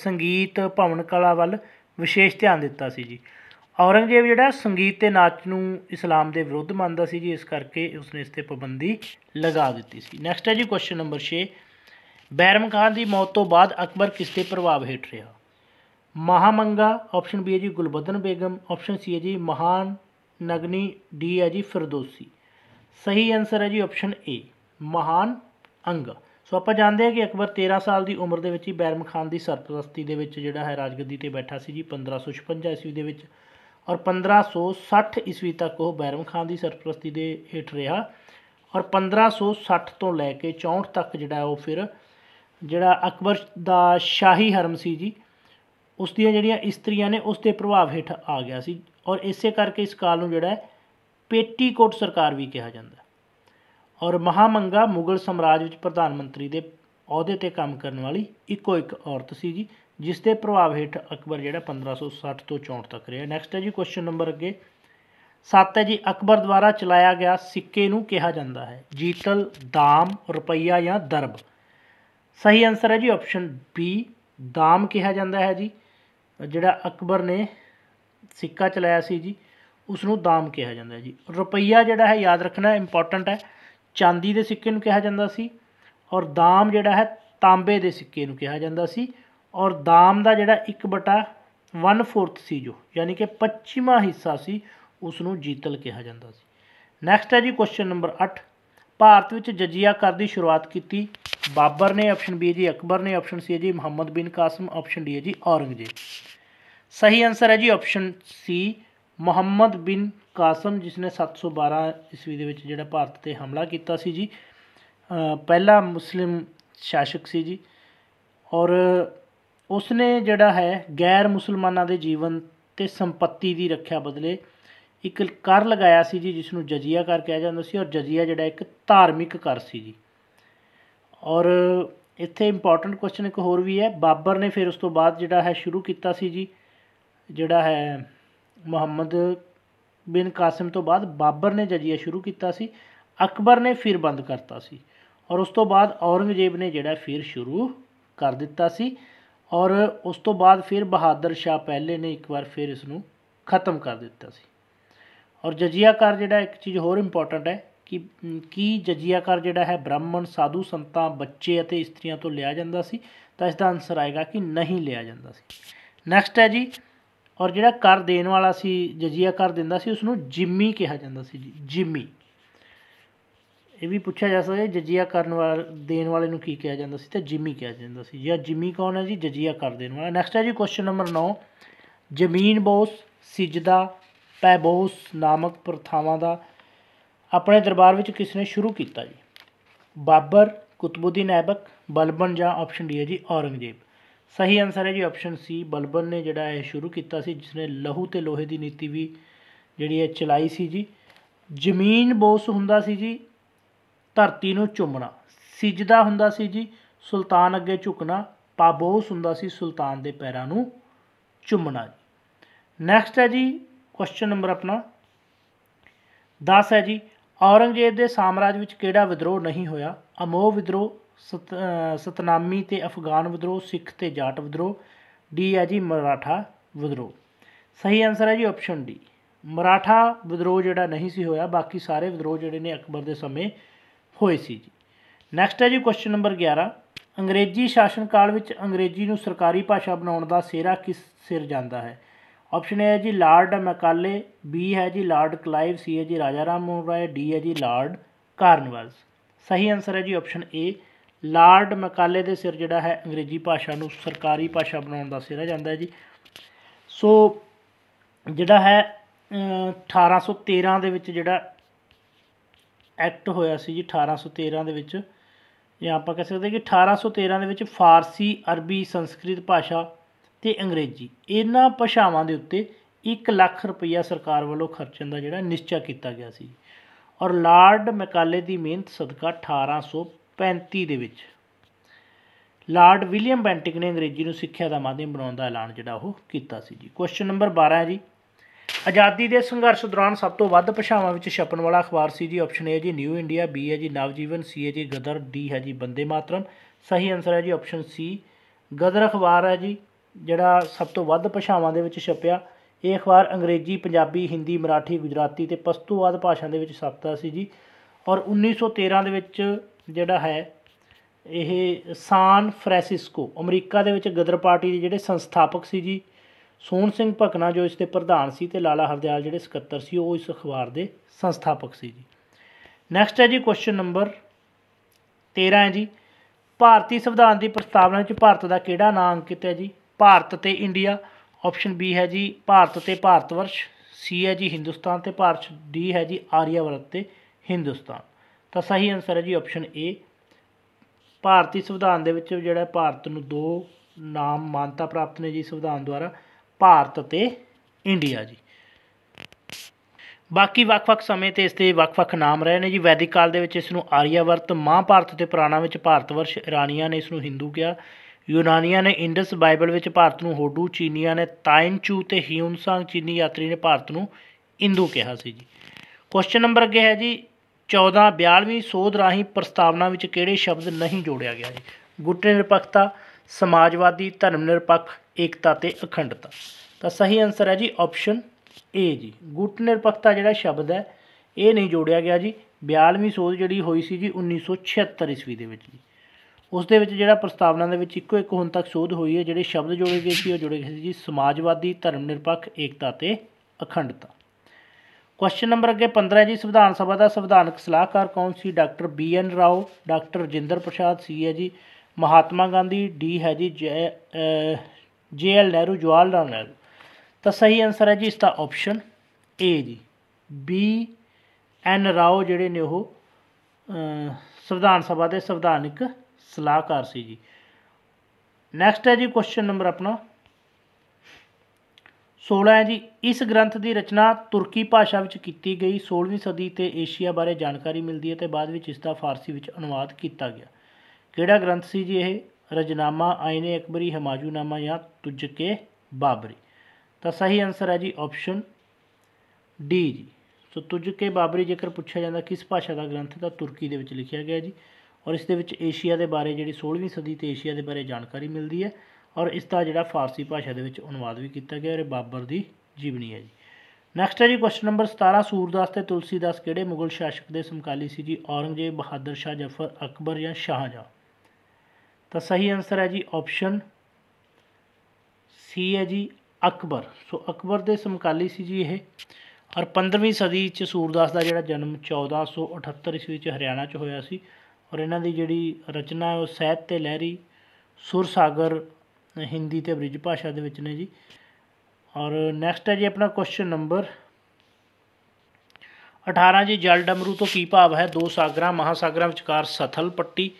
ਸੰਗੀਤ ਭਵਨ ਕਲਾ ਵੱਲ ਵਿਸ਼ੇਸ਼ ਧਿਆਨ ਦਿੱਤਾ ਸੀ ਜੀ ਔਰੰਗਜ਼ੇਬ ਜਿਹੜਾ ਸੰਗੀਤ ਤੇ ਨਾਚ ਨੂੰ ਇਸਲਾਮ ਦੇ ਵਿਰੁੱਧ ਮੰਨਦਾ ਸੀ ਜੀ ਇਸ ਕਰਕੇ ਉਸਨੇ ਇਸ ਤੇ ਪਾਬੰਦੀ ਲਗਾ ਦਿੱਤੀ ਸੀ ਨੈਕਸਟ ਹੈ ਜੀ ਕੁਐਸਚਨ ਨੰਬਰ 6 ਬੈਰਮ ਖਾਨ ਦੀ ਮੌਤ ਤੋਂ ਬਾਅਦ ਅਕਬਰ ਕਿਸ ਤੇ ਪ੍ਰਭਾਵ ਹੇਠ ਰਿਹਾ ਮਹਾਮੰਗਾ ਆਪਸ਼ਨ ਬੀ ਹੈ ਜੀ ਗੁਲਬਦਨ ਬੇਗਮ ਆਪਸ਼ਨ ਸੀ ਹੈ ਜੀ ਮਹਾਨ ਨਗਨੀ ਡੀ ਹੈ ਜੀ ਫਿਰਦੌਸੀ ਸਹੀ ਆਨਸਰ ਹੈ ਜੀ ਆਪਸ਼ਨ ਏ ਮਹਾਨ ਅੰਗ ਸੋ ਆਪਾਂ ਜਾਣਦੇ ਹਾਂ ਕਿ ਅਕਬਰ 13 ਸਾਲ ਦੀ ਉਮਰ ਦੇ ਵਿੱਚ ਹੀ ਬੈਰਮ ਖਾਨ ਦੀ ਸਰਪ੍ਰਸਤੀ ਦੇ ਵਿੱਚ ਜਿਹੜਾ ਹੈ ਰਾਜਗੱਦੀ ਤੇ ਬੈਠਾ ਸੀ ਜੀ 1556 ਈਸਵੀ ਦੇ ਵਿੱਚ ਔਰ 1560 ਈਸਵੀ ਤੱਕ ਉਹ ਬੈਰਮ ਖਾਨ ਦੀ ਸਰਪ੍ਰਸਤੀ ਦੇ ਹੇਠ ਰਿਹਾ ਔਰ 1560 ਤੋਂ ਲੈ ਕੇ 64 ਤੱਕ ਜਿਹੜਾ ਉਹ ਫਿਰ ਜਿਹੜਾ ਅਕਬਰ ਦਾ ਸ਼ਾਹੀ ਹਰਮ ਸੀ ਜੀ ਉਸ ਦੀਆਂ ਜਿਹੜੀਆਂ ਇਸਤਰੀਆਂ ਨੇ ਉਸ ਦੇ ਪ੍ਰਭਾਵ ਹੇਠ ਆ ਗਿਆ ਸੀ ਔਰ ਇਸੇ ਕਰਕੇ ਇਸ ਕਾਲ ਨੂੰ ਜਿਹੜਾ ਪੇਟੀਕੋਟ ਸਰਕਾਰ ਵੀ ਕਿਹਾ ਜਾਂਦਾ ਔਰ ਮਹਾਮੰਗਾ ਮੁਗਲ ਸਮਰਾਜ ਵਿੱਚ ਪ੍ਰਧਾਨ ਮੰਤਰੀ ਦੇ ਅਹੁਦੇ ਤੇ ਕੰਮ ਕਰਨ ਵਾਲੀ ਇੱਕੋ ਇੱਕ ਔਰਤ ਸੀ ਜੀ ਜਿਸ ਦੇ ਪ੍ਰਭਾਵ ਹੇਠ ਅਕਬਰ ਜਿਹੜਾ 1560 ਤੋਂ 64 ਤੱਕ ਰਿਹਾ ਨੈਕਸਟ ਹੈ ਜੀ ਕੁਐਸਚਨ ਨੰਬਰ ਅੱਗੇ 7 ਹੈ ਜੀ ਅਕਬਰ ਦੁਆਰਾ ਚਲਾਇਆ ਗਿਆ ਸਿੱਕੇ ਨੂੰ ਕਿਹਾ ਜਾਂਦਾ ਹੈ ਜੀਤਲ ਦਾਮ ਰੁਪਈਆ ਜਾਂ ਦਰਬ ਸਹੀ ਆਨਸਰ ਹੈ ਜੀ ਆਪਸ਼ਨ ਬੀ ਦਾਮ ਕਿਹਾ ਜਾਂਦਾ ਹੈ ਜੀ ਜਿਹੜਾ ਅਕਬਰ ਨੇ ਸਿੱਕਾ ਚਲਾਇਆ ਸੀ ਜੀ ਉਸ ਨੂੰ ਦਾਮ ਕਿਹਾ ਜਾਂਦਾ ਹੈ ਜੀ ਰੁਪਈਆ ਜਿਹੜਾ ਹੈ ਯਾਦ ਰੱਖਣਾ ਇੰਪੋਰਟੈਂਟ ਹੈ ਚਾਂਦੀ ਦੇ ਸਿੱਕੇ ਨੂੰ ਕਿਹਾ ਜਾਂਦਾ ਸੀ ਔਰ ਦਾਮ ਜਿਹੜਾ ਹੈ ਤਾਂਬੇ ਦੇ ਸਿੱਕੇ ਨੂੰ ਕਿਹਾ ਜਾਂਦਾ ਸੀ ਔਰ ਦਾਮ ਦਾ ਜਿਹੜਾ 1 4 ਸੀ ਜੋ ਯਾਨੀ ਕਿ 25ਵਾਂ ਹਿੱਸਾ ਸੀ ਉਸ ਨੂੰ ਜੀਤਲ ਕਿਹਾ ਜਾਂਦਾ ਸੀ ਨੈਕਸਟ ਹੈ ਜੀ ਕੁਐਸਚਨ ਨੰਬਰ 8 ਭਾਰਤ ਵਿੱਚ ਜਜੀਆ ਕਰ ਦੀ ਸ਼ੁਰੂਆਤ ਕੀਤੀ ਬਾਬਰ ਨੇ ਆਪਸ਼ਨ ਬੀ ਜੀ ਅਕਬਰ ਨੇ ਆਪਸ਼ਨ ਸੀ ਜੀ ਮੁਹੰਮਦ ਬਿਨ ਕਾਸਮ ਆਪਸ਼ਨ ਡੀ ਹੈ ਜੀ ਔਰੰਗਜ਼ੇਬ ਸਹੀ ਆਨਸਰ ਹੈ ਜੀ ਆਪਸ਼ਨ ਸੀ ਮੁਹੰਮਦ ਬਿਨ ਕਾਸਮ ਜਿਸ ਨੇ 712 ਈਸਵੀ ਦੇ ਵਿੱਚ ਜਿਹੜਾ ਭਾਰਤ 'ਤੇ ਹਮਲਾ ਕੀਤਾ ਸੀ ਜੀ ਪਹਿਲਾ ਮੁਸਲਿਮ ਸ਼ਾਸਕ ਸੀ ਜੀ ਔਰ ਉਸ ਨੇ ਜਿਹੜਾ ਹੈ ਗੈਰ ਮੁਸਲਮਾਨਾਂ ਦੇ ਜੀਵਨ ਤੇ ਸੰਪਤੀ ਦੀ ਰੱਖਿਆ ਬਦਲੇ ਇੱਕ ਕਰ ਲਗਾਇਆ ਸੀ ਜੀ ਜਿਸ ਨੂੰ ਜਜ਼ੀਆ ਕਰ ਕਿਹਾ ਜਾਂਦਾ ਸੀ ਔਰ ਜਜ਼ੀਆ ਜਿਹੜਾ ਇੱਕ ਧਾਰਮਿਕ ਕਰ ਸੀ ਜੀ ਔਰ ਇੱਥੇ ਇੰਪੋਰਟੈਂਟ ਕੁਐਸਚਨ ਇੱਕ ਹੋਰ ਵੀ ਹੈ ਬਾਬਰ ਨੇ ਫਿਰ ਉਸ ਤੋਂ ਬਾਅਦ ਜਿਹੜਾ ਹੈ ਸ਼ੁਰੂ ਕੀਤਾ ਸੀ ਜੀ ਜਿਹੜਾ ਹੈ ਮੁਹੰਮਦ ਬਿਨ ਕਾਸਿਮ ਤੋਂ ਬਾਅਦ ਬਾਬਰ ਨੇ ਜਜੀਆ ਸ਼ੁਰੂ ਕੀਤਾ ਸੀ ਅਕਬਰ ਨੇ ਫਿਰ ਬੰਦ ਕਰਤਾ ਸੀ ਔਰ ਉਸ ਤੋਂ ਬਾਅਦ ਔਰੰਗਜ਼ੇਬ ਨੇ ਜਿਹੜਾ ਫਿਰ ਸ਼ੁਰੂ ਕਰ ਦਿੱਤਾ ਸੀ ਔਰ ਉਸ ਤੋਂ ਬਾਅਦ ਫਿਰ ਬਹਾਦਰ ਸ਼ਾਹ ਪਹਿਲੇ ਨੇ ਇੱਕ ਵਾਰ ਫਿਰ ਇਸ ਨੂੰ ਖਤਮ ਕਰ ਦਿੱਤਾ ਸੀ ਔਰ ਜਜੀਆ ਕਰ ਜਿਹੜਾ ਇੱਕ ਚੀਜ਼ ਹੋਰ ਇੰਪੋਰਟੈਂਟ ਹੈ ਕਿ ਕੀ ਜਜੀਆ ਕਰ ਜਿਹੜਾ ਹੈ ਬ੍ਰਾਹਮਣ ਸਾਧੂ ਸੰਤਾਂ ਬੱਚੇ ਅਤੇ ਇਸਤਰੀਆਂ ਤੋਂ ਲਿਆ ਜਾਂਦਾ ਸੀ ਤਾਂ ਇਸ ਦਾ ਆਨਸਰ ਆਏਗਾ ਕਿ ਨਹੀਂ ਲਿਆ ਜਾਂਦਾ ਸੀ ਨੈਕਸਟ ਹੈ ਜੀ ਔਰ ਜਿਹੜਾ ਕਰ ਦੇਣ ਵਾਲਾ ਸੀ ਜਜੀਆ ਕਰ ਦਿੰਦਾ ਸੀ ਉਸ ਨੂੰ ਜਿੰਮੀ ਕਿਹਾ ਜਾਂਦਾ ਸੀ ਜੀ ਜਿੰਮੀ ਇਹ ਵੀ ਪੁੱਛਿਆ ਜਾ ਸਕਦਾ ਜਜੀਆ ਕਰਨ ਵਾਲ ਦੇਣ ਵਾਲੇ ਨੂੰ ਕੀ ਕਿਹਾ ਜਾਂਦਾ ਸੀ ਤੇ ਜਿਮੀ ਕਿਹਾ ਜਾਂਦਾ ਸੀ ਜਾਂ ਜਿਮੀ ਕੌਣ ਹੈ ਜੀ ਜਜੀਆ ਕਰ ਦੇਣ ਵਾਲਾ ਨੈਕਸਟ ਹੈ ਜੀ ਕੁਐਸਚਨ ਨੰਬਰ 9 ਜ਼ਮੀਨ ਬੋਸ ਸਿਜਦਾ ਪੈਬੋਸ ਨਾਮਕ ਪ੍ਰਥਾਵਾਂ ਦਾ ਆਪਣੇ ਦਰਬਾਰ ਵਿੱਚ ਕਿਸ ਨੇ ਸ਼ੁਰੂ ਕੀਤਾ ਜੀ ਬਾਬਰ ਕੁਤਬੁਦੀਨ ਐਬਕ ਬਲਬਨ ਜਾਂ ਆਪਸ਼ਨ ਡੀ ਹੈ ਜੀ ਔਰੰਗਜ਼ੇਬ ਸਹੀ ਆਨਸਰ ਹੈ ਜੀ ਆਪਸ਼ਨ ਸੀ ਬਲਬਨ ਨੇ ਜਿਹੜਾ ਇਹ ਸ਼ੁਰੂ ਕੀਤਾ ਸੀ ਜਿਸ ਨੇ ਲਹੂ ਤੇ ਲੋਹੇ ਦੀ ਨੀਤੀ ਵੀ ਜਿਹੜੀ ਹੈ ਚਲਾਈ ਸੀ ਜੀ ਜ਼ਮੀਨ ਬੋਸ ਹੁੰਦਾ ਸੀ ਜੀ ਧਰਤੀ ਨੂੰ ਚੁੰਮਣਾ ਸਿਜਦਾ ਹੁੰਦਾ ਸੀ ਜੀ ਸੁਲਤਾਨ ਅੱਗੇ ਝੁਕਣਾ ਪਾਬੋਸ ਹੁੰਦਾ ਸੀ ਸੁਲਤਾਨ ਦੇ ਪੈਰਾਂ ਨੂੰ ਚੁੰਮਣਾ ਜੀ ਨੈਕਸਟ ਹੈ ਜੀ ਕੁਐਸਚਨ ਨੰਬਰ ਆਪਣਾ 10 ਹੈ ਜੀ ਔਰੰਗਜ਼ੇਬ ਦੇ ਸਾਮਰਾਜ ਵਿੱਚ ਕਿਹੜਾ ਵਿਦਰੋਹ ਨਹੀਂ ਹੋਇਆ ਅਮੋਹ ਵਿਦਰੋਹ ਸਤ ਸਤਨਾਮੀ ਤੇ ਅਫਗਾਨ ਵਿਦਰੋਹ ਸਿੱਖ ਤੇ ਜਾਟ ਵਿਦਰੋਹ ਡੀ ਹੈ ਜੀ ਮਰਾਠਾ ਵਿਦਰੋਹ ਸਹੀ ਆਨਸਰ ਹੈ ਜੀ ਆਪਸ਼ਨ ਡੀ ਮਰਾਠਾ ਵਿਦਰੋਹ ਜਿਹੜਾ ਨਹੀਂ ਸੀ ਹੋਇਆ ਬਾਕੀ ਸਾਰੇ ਵਿਦਰੋਹ ਜਿਹੜੇ ਨੇ ਅਕਬਰ ਦੇ ਸਮੇਂ ਹੋਏ ਸੀ ਜੀ ਨੈਕਸਟ ਹੈ ਜੀ ਕੁਐਸਚਨ ਨੰਬਰ 11 ਅੰਗਰੇਜ਼ੀ ਸ਼ਾਸਨ ਕਾਲ ਵਿੱਚ ਅੰਗਰੇਜ਼ੀ ਨੂੰ ਸਰਕਾਰੀ ਭਾਸ਼ਾ ਬਣਾਉਣ ਦਾ ਸਿਹਰਾ ਕਿਸ ਸਿਰ ਜਾਂਦਾ ਹੈ ਆਪਸ਼ਨ ਹੈ ਜੀ ਲਾਰਡ ਮੈਕਾਲੇ ਬੀ ਹੈ ਜੀ ਲਾਰਡ ਕਲਾਈਵ ਸੀ ਹੈ ਜੀ ਰਾਜਾ ਰਾਮ ਮੋਹਨ ਰਾਏ ਡੀ ਹੈ ਜੀ ਲਾਰਡ ਕਾਰਨਵਾਲਸ ਸਹੀ ਆਨਸਰ ਹੈ ਜੀ ਆਪਸ਼ਨ ਏ ਲਾਰਡ ਮਕਾਲੇ ਦੇ ਸਿਰ ਜਿਹੜਾ ਹੈ ਅੰਗਰੇਜ਼ੀ ਭਾਸ਼ਾ ਨੂੰ ਸਰਕਾਰੀ ਭਾਸ਼ਾ ਬਣਾਉਣ ਦਾ ਸਿਰਾ ਜਾਂਦਾ ਹੈ ਜੀ ਸੋ ਜਿਹੜਾ ਹੈ 1813 ਦੇ ਵਿੱਚ ਜਿਹੜਾ ਐਕਟ ਹੋਇਆ ਸੀ ਜੀ 1813 ਦੇ ਵਿੱਚ ਜਾਂ ਆਪਾਂ ਕਹਿ ਸਕਦੇ ਕਿ 1813 ਦੇ ਵਿੱਚ ਫਾਰਸੀ ਅਰਬੀ ਸੰਸਕ੍ਰਿਤ ਭਾਸ਼ਾ ਤੇ ਅੰਗਰੇਜ਼ੀ ਇਹਨਾਂ ਭਾਸ਼ਾਵਾਂ ਦੇ ਉੱਤੇ 1 ਲੱਖ ਰੁਪਈਆ ਸਰਕਾਰ ਵੱਲੋਂ ਖਰਚਣ ਦਾ ਜਿਹੜਾ ਨਿਸ਼ਚਾ ਕੀਤਾ ਗਿਆ ਸੀ ਔਰ ਲਾਰਡ ਮਕਾਲੇ ਦੀ ਮਿਹਨਤ ਸਦਕਾ 1800 35 ਦੇ ਵਿੱਚ ਲਾਰਡ ਵਿਲੀਅਮ ਬੈਂਟਿਕ ਨੇ ਅੰਗਰੇਜ਼ੀ ਨੂੰ ਸਿੱਖਿਆ ਦਾ ਮਾਧਿਅਮ ਬਣਾਉਣ ਦਾ ਐਲਾਨ ਜਿਹੜਾ ਉਹ ਕੀਤਾ ਸੀ ਜੀ ਕੁਐਸਚਨ ਨੰਬਰ 12 ਹੈ ਜੀ ਆਜ਼ਾਦੀ ਦੇ ਸੰਘਰਸ਼ ਦੌਰਾਨ ਸਭ ਤੋਂ ਵੱਧ ਭਾਸ਼ਾਵਾਂ ਵਿੱਚ ਛਪਣ ਵਾਲਾ ਅਖਬਾਰ ਸੀ ਜੀ ਆਪਸ਼ਨ ਏ ਜੀ ਨਿਊ ਇੰਡੀਆ ਬੀ ਹੈ ਜੀ ਨਵਜੀਵਨ ਸੀ ਹੈ ਜੀ ਗਦਰ ਡੀ ਹੈ ਜੀ ਬੰਦੇ ਮਾਤਰਮ ਸਹੀ ਆਨਸਰ ਹੈ ਜੀ ਆਪਸ਼ਨ ਸੀ ਗਦਰ ਅਖਬਾਰ ਹੈ ਜੀ ਜਿਹੜਾ ਸਭ ਤੋਂ ਵੱਧ ਭਾਸ਼ਾਵਾਂ ਦੇ ਵਿੱਚ ਛਪਿਆ ਇਹ ਅਖਬਾਰ ਅੰਗਰੇਜ਼ੀ ਪੰਜਾਬੀ ਹਿੰਦੀ ਮਰਾਠੀ ਗੁਜਰਾਤੀ ਤੇ ਪਸ਼ਤੂਵਾਦ ਭਾਸ਼ਾਵਾਂ ਦੇ ਵਿੱਚ ਛਪਦਾ ਸੀ ਜੀ ਔਰ 1913 ਦੇ ਵਿੱਚ ਜਿਹੜਾ ਹੈ ਇਹ ਸਾਨ ਫ੍ਰਾਂਸਿਸਕੋ ਅਮਰੀਕਾ ਦੇ ਵਿੱਚ ਗਦਰ ਪਾਰਟੀ ਦੇ ਜਿਹੜੇ ਸੰਸਥਾਪਕ ਸੀ ਜੀ ਸੋਨ ਸਿੰਘ ਭਕਨਾ ਜੋ ਇਸ ਦੇ ਪ੍ਰਧਾਨ ਸੀ ਤੇ ਲਾਲਾ ਹਰਦਿਆਲ ਜਿਹੜੇ ਸਕੱਤਰ ਸੀ ਉਹ ਇਸ ਅਖਬਾਰ ਦੇ ਸੰਸਥਾਪਕ ਸੀ ਜੀ ਨੈਕਸਟ ਹੈ ਜੀ ਕੁਐਸਚਨ ਨੰਬਰ 13 ਹੈ ਜੀ ਭਾਰਤੀ ਸੰਵਿਧਾਨ ਦੀ ਪ੍ਰਸਤਾਵਨਾ ਵਿੱਚ ਭਾਰਤ ਦਾ ਕਿਹੜਾ ਨਾਮ ਅੰਕਿਤ ਹੈ ਜੀ ਭਾਰਤ ਤੇ ਇੰਡੀਆ ਆਪਸ਼ਨ ਬੀ ਹੈ ਜੀ ਭਾਰਤ ਤੇ ਭਾਰਤਵਰਸ਼ ਸੀ ਹੈ ਜੀ ਹਿੰਦੁਸਤਾਨ ਤੇ ਭਾਰਤ ਡੀ ਹੈ ਜੀ ਆਰਿਆਵਰਤ ਤੇ ਹਿੰਦੁਸਤਾਨ ਤਾਂ ਸਹੀ ਆਨਸਰ ਹੈ ਜੀ ਆਪਸ਼ਨ ਏ ਭਾਰਤੀ ਸੰਵਿਧਾਨ ਦੇ ਵਿੱਚ ਜਿਹੜਾ ਭਾਰਤ ਨੂੰ ਦੋ ਨਾਮ ਮਾਨਤਾ ਪ੍ਰਾਪਤ ਨੇ ਜੀ ਸੰਵਿਧਾਨ ਦੁਆਰਾ ਭਾਰਤ ਤੇ ਇੰਡੀਆ ਜੀ ਬਾਕੀ ਵੱਖ-ਵੱਖ ਸਮੇਂ ਤੇ ਇਸ ਦੇ ਵੱਖ-ਵੱਖ ਨਾਮ ਰਹੇ ਨੇ ਜੀ ਵੈਦਿਕ ਕਾਲ ਦੇ ਵਿੱਚ ਇਸ ਨੂੰ ਆਰੀਆਵਰਤ ਮਹਾਭਾਰਤ ਤੇ ਪੁਰਾਣਾ ਵਿੱਚ ਭਾਰਤਵਰਸ਼ ਇਰਾਨੀਆਂ ਨੇ ਇਸ ਨੂੰ ਹਿੰਦੂ ਕਿਹਾ ਯੂਨਾਨੀਆਂ ਨੇ ਇੰਡਸ ਬਾਈਬਲ ਵਿੱਚ ਭਾਰਤ ਨੂੰ ਹੋਡੂ ਚੀਨੀਆਂ ਨੇ ਤਾਇਨਚੂ ਤੇ ਹਿਉਨਸਾਂਗ ਚੀਨੀ ਯਾਤਰੀ ਨੇ ਭਾਰਤ ਨੂੰ ਇੰਦੂ ਕਿਹਾ ਸੀ ਜੀ ਕੁਐਸਚਨ ਨੰਬਰ ਅੱਗੇ ਹੈ ਜੀ 14 42ਵੀਂ ਸੋਧ ਰਾਹੀਂ ਪ੍ਰਸਤਾਵਨਾ ਵਿੱਚ ਕਿਹੜੇ ਸ਼ਬਦ ਨਹੀਂ ਜੋੜਿਆ ਗਿਆ ਜੀ ਗੁੱਟ ਨਿਰਪੱਖਤਾ ਸਮਾਜਵਾਦੀ ਧਰਮ ਨਿਰਪੱਖ ਏਕਤਾ ਤੇ ਅਖੰਡਤਾ ਤਾਂ ਸਹੀ ਆਨਸਰ ਹੈ ਜੀ ਆਪਸ਼ਨ ਏ ਜੀ ਗੁੱਟ ਨਿਰਪੱਖਤਾ ਜਿਹੜਾ ਸ਼ਬਦ ਹੈ ਇਹ ਨਹੀਂ ਜੋੜਿਆ ਗਿਆ ਜੀ 42ਵੀਂ ਸੋਧ ਜਿਹੜੀ ਹੋਈ ਸੀ ਜੀ 1976 ਈਸਵੀ ਦੇ ਵਿੱਚ ਜੀ ਉਸ ਦੇ ਵਿੱਚ ਜਿਹੜਾ ਪ੍ਰਸਤਾਵਨਾ ਦੇ ਵਿੱਚ ਇੱਕੋ ਇੱਕ ਹੁਣ ਤੱਕ ਸੋਧ ਹੋਈ ਹੈ ਜਿਹੜੇ ਸ਼ਬਦ ਜੋੜੇ ਗਏ ਸੀ ਉਹ ਜੋੜੇ ਗਏ ਸੀ ਜੀ ਸਮਾਜਵਾਦੀ ਧਰਮ ਨਿਰਪੱਖ ਏਕਤਾ ਤੇ ਅਖੰਡਤਾ ਕੁਐਸਚਨ ਨੰਬਰ ਅੱਗੇ 15 ਜੀ ਸੰਵਿਧਾਨ ਸਭਾ ਦਾ ਸੰਵਿਧਾਨਕ ਸਲਾਹਕਾਰ ਕੌਣ ਸੀ doctor B N Rao doctor Rajendra Prasad ਸੀ ਹੈ ਜੀ ਮਹਾਤਮਾ ਗਾਂਧੀ ਡੀ ਹੈ ਜੀ ਜੇ ਐਲ ਨਹਿਰੂ ਜਵਾਹਰ ਲਾਲ ਨਹਿਰੂ ਤਾਂ ਸਹੀ ਆਨਸਰ ਹੈ ਜੀ ਇਸ ਦਾ ਆਪਸ਼ਨ ਏ ਜੀ ਬੀ ਐਨ ਰਾਓ ਜਿਹੜੇ ਨੇ ਉਹ ਸੰਵਿਧਾਨ ਸਭਾ ਦੇ ਸੰਵਿਧਾਨਿਕ ਸਲਾਹਕਾਰ ਸੀ ਜੀ ਨੈਕਸਟ ਹੈ ਜੀ ਕੁਐਸਚਨ ਨੰਬਰ ਆਪਣਾ 16 ਹੈ ਜੀ ਇਸ ਗ੍ਰੰਥ ਦੀ ਰਚਨਾ ਤੁਰਕੀ ਭਾਸ਼ਾ ਵਿੱਚ ਕੀਤੀ ਗਈ 16ਵੀਂ ਸਦੀ ਤੇ ਏਸ਼ੀਆ ਬਾਰੇ ਜਾਣਕਾਰੀ ਮਿਲਦੀ ਹੈ ਤੇ ਬਾਅਦ ਵਿੱਚ ਇਸ ਦਾ ਫਾਰਸੀ ਵਿੱਚ ਅਨੁਵਾਦ ਕੀਤਾ ਗਿਆ ਕਿਹੜਾ ਗ੍ਰੰਥ ਸੀ ਜੀ ਇਹ ਰਜਨਾਮਾ ਆਇਨੇ ਅਕਬਰੀ ਹਮਾਜੂਨਾਮਾ ਜਾਂ ਤੁਜਕੇ ਬਾਬਰੀ ਤਾਂ ਸਹੀ ਆਨਸਰ ਹੈ ਜੀ ਆਪਸ਼ਨ ਡੀ ਜੀ ਸੋ ਤੁਜਕੇ ਬਾਬਰੀ ਜੇਕਰ ਪੁੱਛਿਆ ਜਾਂਦਾ ਕਿਸ ਭਾਸ਼ਾ ਦਾ ਗ੍ਰੰਥ ਤਾਂ ਤੁਰਕੀ ਦੇ ਵਿੱਚ ਲਿਖਿਆ ਗਿਆ ਜੀ ਔਰ ਇਸ ਦੇ ਵਿੱਚ ਏਸ਼ੀਆ ਦੇ ਬਾਰੇ ਜਿਹੜੀ 16ਵੀਂ ਸਦੀ ਤੇ ਏਸ਼ੀਆ ਦੇ ਬਾਰੇ ਜਾਣਕਾਰੀ ਮਿਲਦੀ ਹੈ ਔਰ ਇਸ ਦਾ ਜਿਹੜਾ ਫਾਰਸੀ ਭਾਸ਼ਾ ਦੇ ਵਿੱਚ ਅਨੁਵਾਦ ਵੀ ਕੀਤਾ ਗਿਆ ਔਰ ਬਾਬਰ ਦੀ ਜੀਵਨੀ ਹੈ ਜੀ ਨੈਕਸਟ ਹੈ ਜੀ ਕੁਐਸਚਨ ਨੰਬਰ 17 ਸੂਰਦਾਸ ਤੇ ਤੁਲਸੀਦਾਸ ਕਿਹੜੇ ਮੁਗਲ ਸ਼ਾਸਕ ਦੇ ਸਮਕਾਲੀ ਸੀ ਜੀ ਔਰੰਗਜ਼ੇਬ ਬਹਾਦਰ ਸ਼ਾਹ ਜਫਰ ਅਕਬਰ ਜਾਂ ਸ਼ਾਹਜਹਾਂ ਤਾਂ ਸਹੀ ਆਨਸਰ ਹੈ ਜੀ ਆਪਸ਼ਨ ਸੀ ਹੈ ਜੀ ਅਕਬਰ ਸੋ ਅਕਬਰ ਦੇ ਸਮਕਾਲੀ ਸੀ ਜੀ ਇਹ ਔਰ 15ਵੀਂ ਸਦੀ ਚ ਸੂਰਦਾਸ ਦਾ ਜਿਹੜਾ ਜਨਮ 1478 ਈਸਵੀ ਚ ਹਰਿਆਣਾ ਚ ਹੋਇਆ ਸੀ ਔਰ ਇਹਨਾਂ ਦੀ ਜਿਹੜੀ ਰਚਨਾ ਉਹ ਸਹਿਤ ਤੇ ਲਹਿਰੀ ਸੁਰ ਸਾਗਰ ਹਿੰਦੀ ਤੇ ਬ੍ਰਿਜ ਭਾਸ਼ਾ ਦੇ ਵਿੱਚ ਨੇ ਜੀ ਔਰ ਨੈਕਸਟ ਹੈ ਜੀ ਆਪਣਾ ਕੁਐਸਚਨ ਨੰਬਰ 18 ਜੀ ਜਲ ਡਮਰੂ ਤੋਂ ਕੀ ਭਾਵ ਹੈ ਦੋ ਸਾਗਰਾਂ ਮਹਾਸਾਗਰਾਂ ਵਿਚਕਾਰ ਸਥਲ ਪੱਟੀ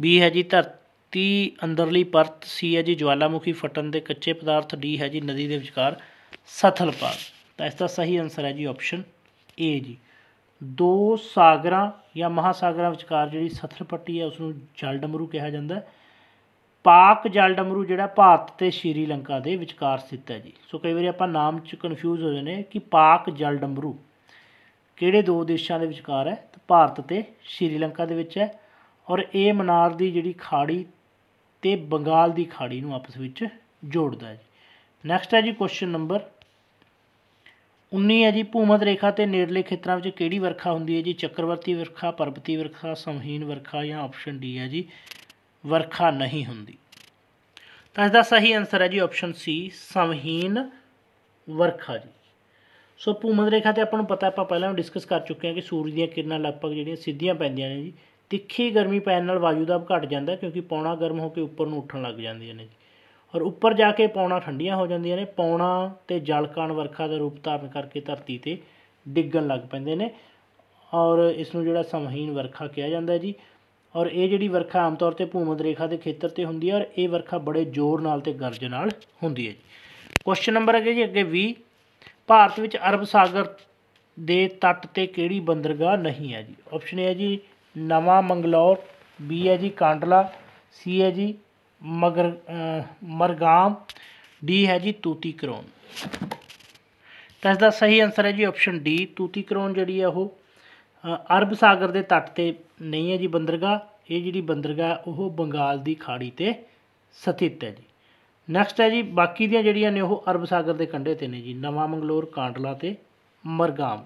ਬੀ ਹੈ ਜੀ ਧਰਤੀ ਅੰਦਰਲੀ ਪਰਤ ਸੀ ਹੈ ਜੀ ਜਵਾਲਾਮੁਖੀ ਫਟਣ ਦੇ ਕੱਚੇ ਪਦਾਰਥ ਡੀ ਹੈ ਜੀ ਨਦੀ ਦੇ ਵਿਚਕਾਰ ਸਥਲ ਪਾਰ ਤਾਂ ਇਸ ਦਾ ਸਹੀ ਆਨਸਰ ਹੈ ਜੀ ਆਪਸ਼ਨ ਏ ਜੀ ਦੋ ਸਾਗਰਾਂ ਜਾਂ ਮਹਾਸਾਗਰਾਂ ਵਿਚਕਾਰ ਜਿਹੜੀ ਸਥਲ ਪੱਟੀ ਹੈ ਉਸ ਨੂੰ ਜਲ ਡਮਰੂ ਕਿਹਾ ਜਾਂਦਾ ਹੈ ਪਾਕ ਜਲ ਡਮਰੂ ਜਿਹੜਾ ਭਾਰਤ ਤੇ ਸ਼੍ਰੀਲੰਕਾ ਦੇ ਵਿਚਕਾਰ ਸਥਿਤ ਹੈ ਜੀ ਸੋ ਕਈ ਵਾਰੀ ਆਪਾਂ ਨਾਮ 'ਚ ਕਨਫਿਊਜ਼ ਹੋ ਜਾਂਦੇ ਨੇ ਕਿ ਪਾਕ ਜਲ ਡਮਰੂ ਕਿਹੜੇ ਦੋ ਦੇਸ਼ਾਂ ਦੇ ਵਿਚਕਾਰ ਹੈ ਤਾਂ ਭਾਰਤ ਤੇ ਸ਼੍ਰੀਲੰਕਾ ਦੇ ਵਿੱਚ ਹੈ ਔਰ ਇਹ ਮਨਾਰ ਦੀ ਜਿਹੜੀ ਖਾੜੀ ਤੇ ਬੰਗਾਲ ਦੀ ਖਾੜੀ ਨੂੰ ਆਪਸ ਵਿੱਚ ਜੋੜਦਾ ਹੈ ਜੀ ਨੈਕਸਟ ਹੈ ਜੀ ਕੁਐਸਚਨ ਨੰਬਰ 19 ਹੈ ਜੀ ਭੂਮਧ ਰੇਖਾ ਤੇ ਨੇੜਲੇ ਖੇਤਰਾਂ ਵਿੱਚ ਕਿਹੜੀ ਵਰਖਾ ਹੁੰਦੀ ਹੈ ਜੀ ਚੱਕਰਵਰਤੀ ਵਰਖਾ ਪਰਬਤੀ ਵਰਖਾ ਸਮਹੀਨ ਵਰਖਾ ਜਾਂ ਆਪਸ਼ਨ ਡੀ ਹੈ ਜੀ ਵਰਖਾ ਨਹੀਂ ਹੁੰਦੀ ਤਾਂ ਇਸ ਦਾ ਸਹੀ ਆਨਸਰ ਹੈ ਜੀ ਆਪਸ਼ਨ ਸੀ ਸਮਹੀਨ ਵਰਖਾ ਜੀ ਸੋ ਭੂਮਧ ਰੇਖਾ ਤੇ ਆਪਾਂ ਨੂੰ ਪਤਾ ਆਪਾਂ ਪਹਿਲਾਂ ਡਿਸਕਸ ਕਰ ਚੁੱਕੇ ਹਾਂ ਕਿ ਸੂਰਜ ਦੀਆਂ ਕਿਰਨਾਂ ਲਗਭਗ ਜਿਹੜੀਆਂ ਸਿੱਧੀਆਂ ਪੈਂਦੀਆਂ ਨੇ ਜੀ ਤਿੱਖੀ ਗਰਮੀ ਪੈਣ ਨਾਲ ਵਾਯੂ ਦਾ ਘਟ ਜਾਂਦਾ ਕਿਉਂਕਿ ਪੌਣਾ ਗਰਮ ਹੋ ਕੇ ਉੱਪਰ ਨੂੰ ਉੱਠਣ ਲੱਗ ਜਾਂਦੀਆਂ ਨੇ ਜੀ ਔਰ ਉੱਪਰ ਜਾ ਕੇ ਪੌਣਾ ਠੰਡੀਆਂ ਹੋ ਜਾਂਦੀਆਂ ਨੇ ਪੌਣਾ ਤੇ ਜਲਕਣ ਵਰਖਾ ਦਾ ਰੂਪ ਧਾਰਨ ਕਰਕੇ ਧਰਤੀ ਤੇ ਡਿੱਗਣ ਲੱਗ ਪੈਂਦੇ ਨੇ ਔਰ ਇਸ ਨੂੰ ਜਿਹੜਾ ਸਮਹੀਨ ਵਰਖਾ ਕਿਹਾ ਜਾਂਦਾ ਜੀ ਔਰ ਇਹ ਜਿਹੜੀ ਵਰਖਾ ਆਮ ਤੌਰ ਤੇ ਭੂਮਧ ਰੇਖਾ ਦੇ ਖੇਤਰ ਤੇ ਹੁੰਦੀ ਹੈ ਔਰ ਇਹ ਵਰਖਾ ਬੜੇ ਜ਼ੋਰ ਨਾਲ ਤੇ ਗਰਜ ਨਾਲ ਹੁੰਦੀ ਹੈ ਜੀ ਕੁਐਸਚਨ ਨੰਬਰ ਹੈਗਾ ਜੀ ਅੱਗੇ 20 ਭਾਰਤ ਵਿੱਚ ਅਰਬ ਸਾਗਰ ਦੇ ਤੱਟ ਤੇ ਕਿਹੜੀ ਬੰਦਰਗਾਹ ਨਹੀਂ ਹੈ ਜੀ ਆਪਸ਼ਨ ਹੈ ਜੀ ਨਵਾਂ ਮੰਗਲੌਰ ਬੀ ਹੈ ਜੀ ਕਾਂਡਲਾ ਸੀ ਹੈ ਜੀ ਮਗਰ ਮਰਗਾਮ ਡੀ ਹੈ ਜੀ ਤੂਤੀ ਕਰੋਨ ਤਾਂ ਇਸ ਦਾ ਸਹੀ ਆਨਸਰ ਹੈ ਜੀ ਆਪਸ਼ਨ ਡੀ ਤੂਤੀ ਕਰੋਨ ਜਿਹੜੀ ਹੈ ਉਹ ਅਰਬ ਸਾਗਰ ਦੇ ਤੱਟ 'ਤੇ ਨਹੀਂ ਹੈ ਜੀ ਬੰਦਰਗਾਹ ਇਹ ਜਿਹੜੀ ਬੰਦਰਗਾਹ ਉਹ ਬੰਗਾਲ ਦੀ ਖਾੜੀ 'ਤੇ ਸਥਿਤ ਹੈ ਜੀ ਨੈਕਸਟ ਹੈ ਜੀ ਬਾਕੀ ਦੀਆਂ ਜਿਹੜੀਆਂ ਨੇ ਉਹ ਅਰਬ ਸਾਗਰ ਦੇ ਕੰਢੇ 'ਤੇ ਨੇ ਜੀ ਨਵਾਂ ਮੰਗਲੌਰ ਕਾਂਡਲਾ ਤੇ ਮਰਗਾਮ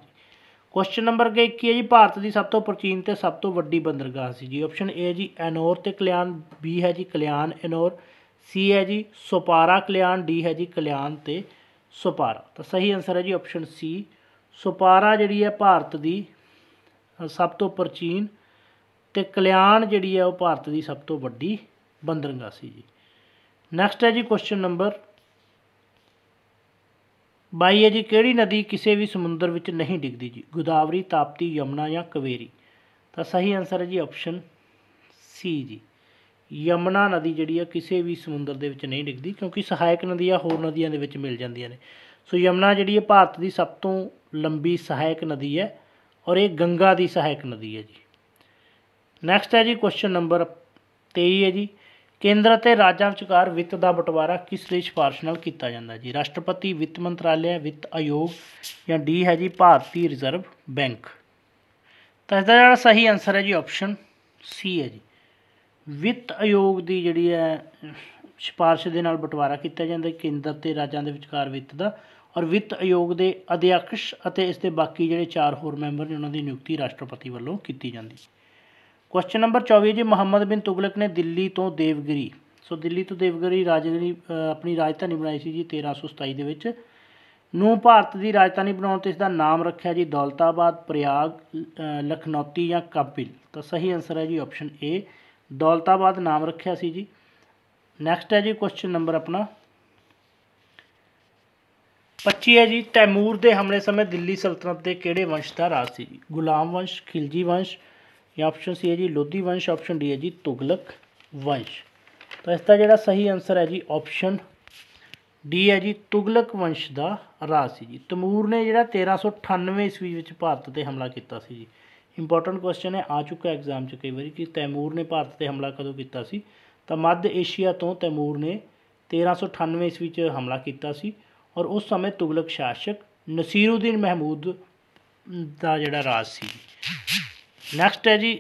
ਕੁਐਸਚਨ ਨੰਬਰ 21 ਹੈ ਜੀ ਭਾਰਤ ਦੀ ਸਭ ਤੋਂ ਪ੍ਰਾਚੀਨ ਤੇ ਸਭ ਤੋਂ ਵੱਡੀ ਬੰਦਰਗਾਹ ਸੀ ਜੀ ਆਪਸ਼ਨ ਏ ਜੀ ਐਨੋਰ ਤੇ ਕਲਿਆਣ ਬੀ ਹੈ ਜੀ ਕਲਿਆਣ ਐਨੋਰ ਸੀ ਹੈ ਜੀ ਸੁਪਾਰਾ ਕਲਿਆਣ ਡੀ ਹੈ ਜੀ ਕਲਿਆਣ ਤੇ ਸੁਪਾਰਾ ਤਾਂ ਸਹੀ ਆਨਸਰ ਹੈ ਜੀ ਆਪਸ਼ਨ ਸੀ ਸੁਪਾਰਾ ਜਿਹੜੀ ਹੈ ਭਾਰਤ ਦੀ ਸਭ ਤੋਂ ਪ੍ਰਾਚੀਨ ਤੇ ਕਲਿਆਣ ਜਿਹੜੀ ਹੈ ਉਹ ਭਾਰਤ ਦੀ ਸਭ ਤੋਂ ਵੱਡੀ ਬੰਦਰਗਾਹ ਸੀ ਜੀ ਨੈਕਸਟ ਹੈ ਜੀ ਕੁਐਸਚਨ ਨੰਬਰ 22 ਹੈ ਜੀ ਕਿਹੜੀ ਨਦੀ ਕਿਸੇ ਵੀ ਸਮੁੰਦਰ ਵਿੱਚ ਨਹੀਂ ਡਿੱਗਦੀ ਜੀ ਗੋਦਾਵਰੀ ਤਾਪਤੀ ਯਮਨਾ ਜਾਂ ਕਵੇਰੀ ਤਾਂ ਸਹੀ ਆਨਸਰ ਹੈ ਜੀ ਆਪਸ਼ਨ ਸੀ ਜੀ ਯਮਨਾ ਨਦੀ ਜਿਹੜੀ ਹੈ ਕਿਸੇ ਵੀ ਸਮੁੰਦਰ ਦੇ ਵਿੱਚ ਨਹੀਂ ਡਿੱਗਦੀ ਕਿਉਂਕਿ ਸਹਾਇਕ ਨਦੀਆਂ ਹੋਰ ਨਦੀਆਂ ਦੇ ਵਿੱਚ ਮਿਲ ਜਾਂਦੀਆਂ ਨੇ ਸੋ ਯਮਨਾ ਜਿਹੜੀ ਹੈ ਭਾਰਤ ਦੀ ਸਭ ਤੋਂ ਲੰਬੀ ਸਹਾਇਕ ਨਦੀ ਹੈ ਔਰ ਇਹ ਗੰਗਾ ਦੀ ਸਹਾਇਕ ਨਦੀ ਹੈ ਜੀ ਨੈਕਸਟ ਹੈ ਜੀ ਕੁਐਸਚਨ ਨੰਬਰ 23 ਹੈ ਜੀ ਕੇਂਦਰ ਅਤੇ ਰਾਜਾਂ ਵਿਚਕਾਰ ਵਿੱਤ ਦਾ ਬਟਵਾਰਾ ਕਿਸ ਲਈ ਸਿਫਾਰਿਸ਼ ਨਾਲ ਕੀਤਾ ਜਾਂਦਾ ਜੀ ਰਾਸ਼ਟਰਪਤੀ ਵਿੱਤ ਮੰਤਰਾਲੇ ਵਿੱਤ ਆਯੋਗ ਜਾਂ ਡੀ ਹੈ ਜੀ ਭਾਰਤੀ ਰਿਜ਼ਰਵ ਬੈਂਕ ਤਾਂ ਇਸ ਦਾ ਜਿਹੜਾ ਸਹੀ ਆਨਸਰ ਹੈ ਜੀ ਆਪਸ਼ਨ ਸੀ ਹੈ ਜੀ ਵਿੱਤ ਆਯੋਗ ਦੀ ਜਿਹੜੀ ਹੈ ਸਿਫਾਰਿਸ਼ ਦੇ ਨਾਲ ਬਟਵਾਰਾ ਕੀਤਾ ਜਾਂਦਾ ਕੇਂਦਰ ਤੇ ਰਾਜਾਂ ਦੇ ਵਿਚਕਾਰ ਵਿੱਤ ਦਾ ਔਰ ਵਿੱਤ ਆਯੋਗ ਦੇ ਅਧਿਆਕਸ਼ ਅਤੇ ਇਸ ਦੇ ਬਾਕੀ ਜਿਹੜੇ ਚਾਰ ਹੋਰ ਮੈਂਬਰ ਨੇ ਉਹਨਾਂ ਦੀ ਨਿਯੁਕਤੀ ਰਾਸ਼ਟਰਪਤੀ ਵੱਲੋਂ ਕੀਤੀ ਜਾਂਦੀ ਕੁਐਸਚਨ ਨੰਬਰ 24 ਜੀ ਮੁਹੰਮਦ ਬਿਨ ਤੁਗਲਕ ਨੇ ਦਿੱਲੀ ਤੋਂ ਦੇਵਗਰੀ ਸੋ ਦਿੱਲੀ ਤੋਂ ਦੇਵਗਰੀ ਰਾਜਗਰੀ ਆਪਣੀ ਰਾਜਧਾਨੀ ਬਣਾਈ ਸੀ ਜੀ 1327 ਦੇ ਵਿੱਚ ਨੂੰ ਭਾਰਤ ਦੀ ਰਾਜਧਾਨੀ ਬਣਾਉਣ ਤੇ ਇਸ ਦਾ ਨਾਮ ਰੱਖਿਆ ਜੀ ਦੌਲਤਾਬਾਦ ਪ੍ਰਯਾਗ ਲਖਨੌਤੀ ਜਾਂ ਕਾਬਿਲ ਤਾਂ ਸਹੀ ਆਨਸਰ ਹੈ ਜੀ ਆਪਸ਼ਨ ਏ ਦੌਲਤਾਬਾਦ ਨਾਮ ਰੱਖਿਆ ਸੀ ਜੀ ਨੈਕਸਟ ਹੈ ਜੀ ਕੁਐਸਚਨ ਨੰਬਰ ਆਪਣਾ 25 ਹੈ ਜੀ ਤੈਮੂਰ ਦੇ ਹਮਲੇ ਸਮੇਂ ਦਿੱਲੀ ਸਲਤਨਤ ਦੇ ਕਿਹੜੇ ਵੰਸ਼ ਦਾ ਰਾਜ ਸੀ ਜੀ ਗੁਲਾਮ ਵੰਸ਼ ਖਿਲਜੀ ਵੰਸ਼ ਜਾਂ ਆਪਸ਼ਨ ਸੀ ਹੈ ਜੀ ਲੋਧੀ ਵੰਸ਼ ਆਪਸ਼ਨ ਡੀ ਹੈ ਜੀ ਤੁਗਲਕ ਵੰਸ਼ ਤਾਂ ਇਸ ਦਾ ਜਿਹੜਾ ਸਹੀ ਆਨਸਰ ਹੈ ਜੀ ਆਪਸ਼ਨ ਡੀ ਹੈ ਜੀ ਤੁਗਲਕ ਵੰਸ਼ ਦਾ ਰਾਜ ਸੀ ਜੀ ਤੈਮੂਰ ਨੇ ਜਿਹੜਾ 1398 ਈਸਵੀ ਵਿੱਚ ਭਾਰਤ ਤੇ ਹਮਲਾ ਕੀਤਾ ਸੀ ਜੀ ਇੰਪੋਰਟੈਂਟ ਕੁਐਸਚਨ ਹੈ ਆ ਚੁੱਕਾ ਐਗਜ਼ਾਮ 'ਚ ਕਈ ਵਾਰੀ ਕਿ ਤੈਮੂਰ ਨੇ ਭਾਰਤ ਤੇ ਹਮਲਾ ਕਦੋਂ ਕੀਤਾ ਸੀ ਤਾਂ ਮੱਧ ਏਸ਼ੀਆ ਤੋਂ ਤੈਮੂਰ ਨੇ 1398 ਈਸਵੀ ਵਿੱਚ ਹਮਲਾ ਕੀਤਾ ਸੀ ਔਰ ਉਸ ਸਮੇਂ ਤੁਗਲਕ ਸ਼ਾਸਕ ਨਸੀਰਉਦੀਨ ਮਹਿਮੂਦ ਦਾ ਜਿਹੜਾ ਰਾਜ ਸੀ ਨੈਕਸਟ ਹੈ ਜੀ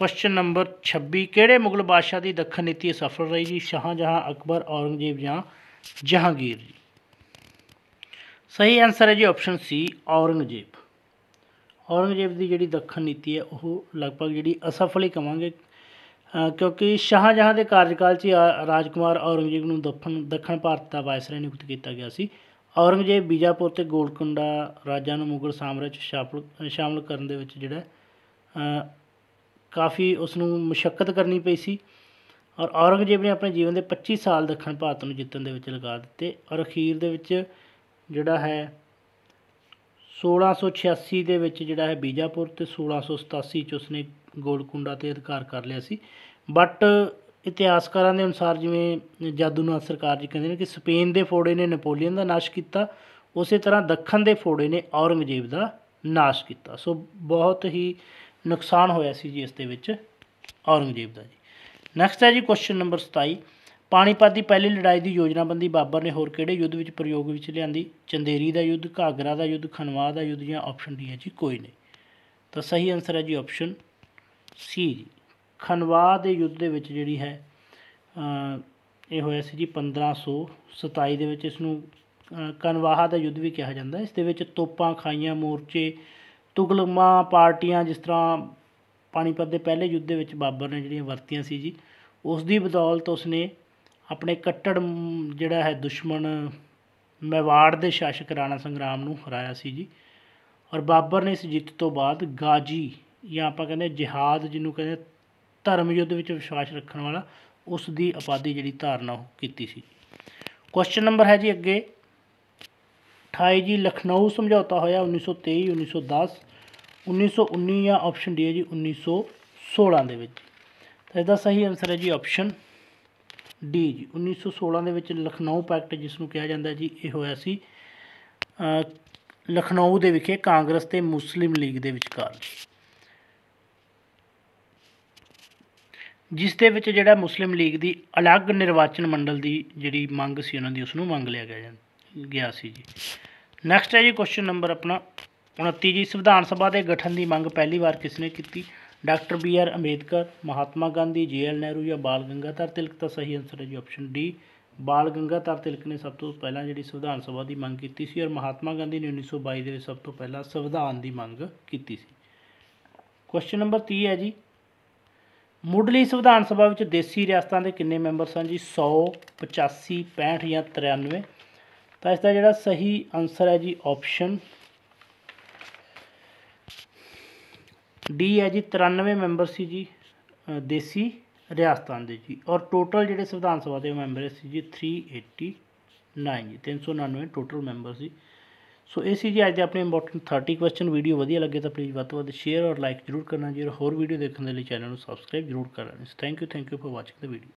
ਕੁਐਸਚਨ ਨੰਬਰ 26 ਕਿਹੜੇ ਮੁਗਲ ਬਾਦਸ਼ਾਹ ਦੀ ਦੱਖਣ ਨੀਤੀ ਸਫਲ ਰਹੀ ਜੀ ਸ਼ਾਹਜਹਾਂ ਅਕਬਰ ਔਰੰਗਜ਼ੇਬ ਜਾਂ ਜਹਾਂਗੀਰ ਜੀ ਸਹੀ ਆਨਸਰ ਹੈ ਜੀ ਆਪਸ਼ਨ ਸੀ ਔਰੰਗਜ਼ੇਬ ਔਰੰਗਜ਼ੇਬ ਦੀ ਜਿਹੜੀ ਦੱਖਣ ਨੀਤੀ ਹੈ ਉਹ ਲਗਭਗ ਜਿਹੜੀ ਅਸਫਲ ਹੀ ਕਵਾਂਗੇ ਕਿਉਂਕਿ ਸ਼ਾਹਜਹਾਂ ਦੇ ਕਾਰਜਕਾਲ 'ਚ ਰਾਜਕੁਮਾਰ ਔਰੰਗਜ਼ੇਬ ਨੂੰ ਦੱਖਣ ਦੱਖਣ ਭਾਰਤ ਦਾ ਵਾਇਸਰਾਏ ਨਿਯੁਕਤ ਕੀਤਾ ਗਿਆ ਸੀ ਔਰੰਗਜ਼ੇਬ ਬੀਜਾਪੁਰ ਤੇ ਗੋਲਕੁੰਡਾ ਰਾਜਾਂ ਨੂੰ ਮੁਗਲ ਸਾਮਰਾਜ 'ਚ ਸ਼ਾਮਲ ਸ਼ਾਮਲ ਕਰਨ ਦੇ ਵਿੱਚ ਜਿਹੜਾ ਕਾਫੀ ਉਸ ਨੂੰ ਮੁਸ਼ਕਲ ਕਰਨੀ ਪਈ ਸੀ ਔਰ ਔਰੰਗਜ਼ੇਬ ਨੇ ਆਪਣੇ ਜੀਵਨ ਦੇ 25 ਸਾਲ ਦੱਖਣ ਭਾਰਤ ਨੂੰ ਜਿੱਤਣ ਦੇ ਵਿੱਚ ਲਗਾ ਦਿੱਤੇ ਔਰ ਅਖੀਰ ਦੇ ਵਿੱਚ ਜਿਹੜਾ ਹੈ 1686 ਦੇ ਵਿੱਚ ਜਿਹੜਾ ਹੈ ਬੀਜਾਪੁਰ ਤੇ 1687 ਚ ਉਸਨੇ ਗੋਲਕੁੰਡਾ 'ਤੇ ਅਧਿਕਾਰ ਕਰ ਲਿਆ ਸੀ ਬਟ ਇਤਿਹਾਸਕਾਰਾਂ ਦੇ ਅਨੁਸਾਰ ਜਿਵੇਂ ਜਾਦੂਨਾਥ ਸਰਕਾਰ ਜੀ ਕਹਿੰਦੇ ਨੇ ਕਿ ਸਪੇਨ ਦੇ ਫੋੜੇ ਨੇ ਨੈਪੋਲੀਅਨ ਦਾ ਨਾਸ਼ ਕੀਤਾ ਉਸੇ ਤਰ੍ਹਾਂ ਦੱਖਣ ਦੇ ਫੋੜੇ ਨੇ ਔਰੰਗਜ਼ੇਬ ਦਾ ਨਾਸ਼ ਕੀਤਾ ਸੋ ਬਹੁਤ ਹੀ ਨੁਕਸਾਨ ਹੋਇਆ ਸੀ ਜੀ ਇਸ ਦੇ ਵਿੱਚ ਔਰੰਗਜ਼ੇਬ ਦਾ ਜੀ ਨੈਕਸਟ ਹੈ ਜੀ ਕੁਐਸਚਨ ਨੰਬਰ 27 ਪਾਣੀਪਤ ਦੀ ਪਹਿਲੀ ਲੜਾਈ ਦੀ ਯੋਜਨਾਬੰਦੀ ਬਾਬਰ ਨੇ ਹੋਰ ਕਿਹੜੇ ਯੁੱਧ ਵਿੱਚ ਪ੍ਰਯੋਗ ਵਿੱਚ ਲਿਆਂਦੀ ਚੰਦੇਰੀ ਦਾ ਯੁੱਧ ਘਾਗਰਾ ਦਾ ਯੁੱਧ ਖਨਵਾ ਦਾ ਯੁੱਧ ਜਾਂ ਆਪਸ਼ਨ ਡੀ ਹੈ ਜੀ ਕੋਈ ਨਹੀਂ ਤਾਂ ਸਹੀ ਆਨਸਰ ਹੈ ਜੀ ਆਪਸ਼ਨ ਸੀ ਖਨਵਾ ਦੇ ਯੁੱਧ ਦੇ ਵਿੱਚ ਜਿਹੜੀ ਹੈ ਇਹ ਹੋਇਆ ਸੀ ਜੀ 1527 ਦੇ ਵਿੱਚ ਇਸ ਨੂੰ ਕਨਵਾਹਾ ਦਾ ਯੁੱਧ ਵੀ ਕਿਹਾ ਜਾਂਦਾ ਇਸ ਦੇ ਵਿੱਚ ਤੋਪਾਂ ਖਾਈਆਂ ਮੋਰਚੇ ਤੁਗਲਮਾ ਪਾਰਟੀਆਂ ਜਿਸ ਤਰ੍ਹਾਂ ਪਾਣੀਪਤ ਦੇ ਪਹਿਲੇ ਯੁੱਧ ਦੇ ਵਿੱਚ ਬਾਬਰ ਨੇ ਜਿਹੜੀਆਂ ਵਰਤੀਆਂ ਸੀ ਜੀ ਉਸ ਦੀ ਬਦੌਲਤ ਉਸਨੇ ਆਪਣੇ ਕੱਟੜ ਜਿਹੜਾ ਹੈ ਦੁਸ਼ਮਣ ਮੇਵਾੜ ਦੇ ਸ਼ਾਸਕ ਰਾਣਾ ਸੰਗਰਾਮ ਨੂੰ ਹਰਾਇਆ ਸੀ ਜੀ ਔਰ ਬਾਬਰ ਨੇ ਇਸ ਜਿੱਤ ਤੋਂ ਬਾਅਦ ਗਾਜੀ ਜਾਂ ਆਪਾਂ ਕਹਿੰਦੇ ਜਿਹਾਦ ਜਿਹਨੂੰ ਕਹਿੰਦੇ ਧਰਮ ਯੁੱਧ ਵਿੱਚ ਵਿਸ਼ਵਾਸ ਰੱਖਣ ਵਾਲਾ ਉਸ ਦੀ ਆਪਾਦੀ ਜਿਹੜੀ ਧਾਰਨਾ ਉਹ ਕੀਤੀ ਸੀ ਕੁਐਸਚਨ ਨੰਬਰ ਹੈ ਜੀ ਅੱਗੇ 28 ਜੀ ਲਖਨਊ ਸਮਝੌਤਾ ਹੋਇਆ 1923 1910 1919 ਜਾਂ ਆਪਸ਼ਨ ਡੀ ਹੈ ਜੀ 1916 ਦੇ ਵਿੱਚ ਤਾਂ ਇਹਦਾ ਸਹੀ ਆਨਸਰ ਹੈ ਜੀ ਆਪਸ਼ਨ ਡੀ ਜੀ 1916 ਦੇ ਵਿੱਚ ਲਖਨਊ ਪੈਕਟ ਜਿਸ ਨੂੰ ਕਿਹਾ ਜਾਂਦਾ ਜੀ ਇਹ ਹੋਇਆ ਸੀ ਲਖਨਊ ਦੇ ਵਿਖੇ ਕਾਂਗਰਸ ਤੇ ਮੁਸਲਿਮ ਲੀਗ ਦੇ ਵਿਚਕਾਰ ਜਿਸ ਦੇ ਵਿੱਚ ਜਿਹੜਾ ਮੁਸਲਿਮ ਲੀਗ ਦੀ ਅਲੱਗ ਨਿਰਵਾਚਨ ਮੰਡਲ ਦੀ ਜਿਹੜੀ ਮੰਗ ਸੀ ਉਹਨਾਂ ਦੀ ਉਸ ਨੂੰ ਮੰਗ ਲਿਆ ਗਿਆ ਗਿਆ ਸੀ ਜੀ ਨੈਕਸਟ ਹੈ ਜੀ ਕੁਐਸਚਨ ਨੰਬਰ ਆਪਣਾ 29 ਜੀ ਸੰਵਿਧਾਨ ਸਭਾ ਦੇ ਗਠਨ ਦੀ ਮੰਗ ਪਹਿਲੀ ਵਾਰ ਕਿਸ ਨੇ ਕੀਤੀ doctor B R Ambedkar Mahatma Gandhi J L Nehru ਜਾਂ ਬਾਲ ਗੰਗਾਧਰ ਤਿਲਕ ਤਾਂ ਸਹੀ ਆਨਸਰ ਹੈ ਜੀ ਆਪਸ਼ਨ ਡੀ ਬਾਲ ਗੰਗਾਧਰ ਤਿਲਕ ਨੇ ਸਭ ਤੋਂ ਪਹਿਲਾਂ ਜਿਹੜੀ ਸੰਵਿਧਾਨ ਸਭਾ ਦੀ ਮੰਗ ਕੀਤੀ ਸੀ ਔਰ ਮਹਾਤਮਾ ਗਾਂਧੀ ਨੇ 1922 ਦੇ ਵਿੱਚ ਸਭ ਤੋਂ ਪਹਿਲਾਂ ਸੰਵਿਧਾਨ ਦੀ ਮੰਗ ਕੀਤੀ ਸੀ ਕੁਐਸਚਨ ਨੰਬਰ 30 ਹੈ ਜੀ ਮੁੱਢਲੀ ਸੰਵਿਧਾਨ ਸਭਾ ਵਿੱਚ ਦੇਸੀ ਰਿਆਸਤਾਂ ਦੇ ਕਿੰਨੇ ਮੈਂਬਰ ਸਨ ਜੀ 100 85 65 ਜਾਂ 93 ਤਾਂ ਇਸ ਦਾ ਜਿਹੜਾ ਸਹੀ ਆਨਸਰ ਹੈ ਜੀ ਆਪਸ਼ਨ ਡੀ ਹੈ ਜੀ 93 ਮੈਂਬਰ ਸੀ ਜੀ ਦੇਸੀ ਰਿਆਸਤਾਂ ਦੇ ਜੀ ਔਰ ਟੋਟਲ ਜਿਹੜੇ ਸੰਵਿਧਾਨ ਸਭਾ ਦੇ ਮੈਂਬਰ ਸੀ ਜੀ 389 ਜੀ 399 ਟੋਟਲ ਮੈਂਬਰ ਸੀ ਸੋ ਇਹ ਸੀ ਜੀ ਅੱਜ ਦੇ ਆਪਣੇ ਇੰਪੋਰਟੈਂਟ 30 ਕੁਐਸਚਨ ਵੀਡੀਓ ਵਧੀਆ ਲੱਗੇ ਤਾਂ ਪਲੀਜ਼ ਵੱਧ ਤੋਂ ਵੱਧ ਸ਼ੇਅਰ ਔਰ ਲਾਈਕ ਜ਼ਰੂਰ ਕਰਨਾ ਜੀ ਔਰ ਹੋਰ ਵੀਡੀਓ ਦੇਖਣ ਦੇ ਲਈ ਚੈਨਲ ਨੂੰ ਸਬਸਕ੍ਰਾਈਬ ਜ਼ਰੂਰ ਕਰਨਾ thank you thank you for watching the video